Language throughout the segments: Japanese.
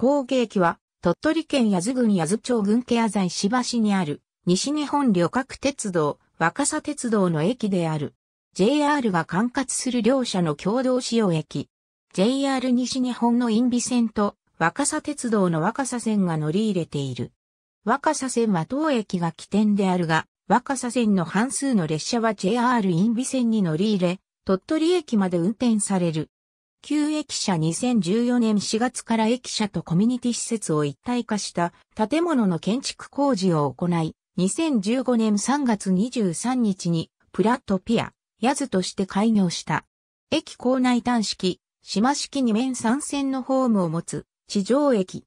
工芸機は、鳥取県八頭郡八頭町郡家安在石橋にある、西日本旅客鉄道、若狭鉄道の駅である。JR が管轄する両社の共同使用駅。JR 西日本のンビ線と若狭鉄道の若狭線が乗り入れている。若狭線は当駅が起点であるが、若狭線の半数の列車は JR ンビ線に乗り入れ、鳥取駅まで運転される。旧駅舎2014年4月から駅舎とコミュニティ施設を一体化した建物の建築工事を行い、2015年3月23日にプラットピア、ヤズとして開業した。駅構内端式、島式2面3線のホームを持つ地上駅。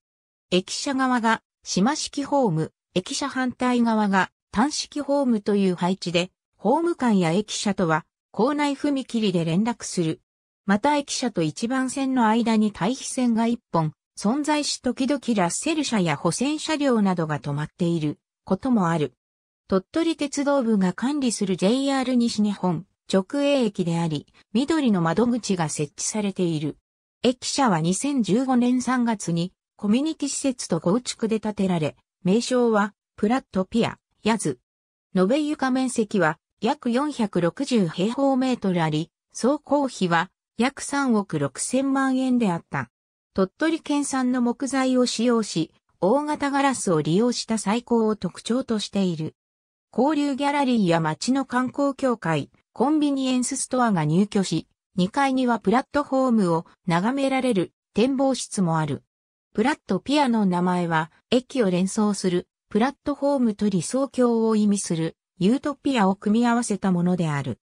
駅舎側が島式ホーム、駅舎反対側が端式ホームという配置で、ホーム間や駅舎とは、構内踏切で連絡する。また駅舎と一番線の間に対比線が一本存在し時々ラッセル車や補線車両などが止まっていることもある。鳥取鉄道部が管理する JR 西日本直営駅であり、緑の窓口が設置されている。駅舎は2015年3月にコミュニティ施設と構築で建てられ、名称はプラットピア、ヤズ。延べ床面積は約460平方メートルあり、総工費は約3億6千万円であった。鳥取県産の木材を使用し、大型ガラスを利用した最高を特徴としている。交流ギャラリーや街の観光協会、コンビニエンスストアが入居し、2階にはプラットホームを眺められる展望室もある。プラットピアの名前は、駅を連想する、プラットホームと理想郷を意味する、ユートピアを組み合わせたものである。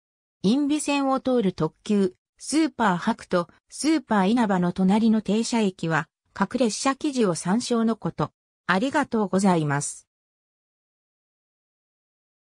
インビ線を通る特急、スーパーハクト、スーパー稲葉の隣の停車駅は、各列車記事を参照のこと。ありがとうございます。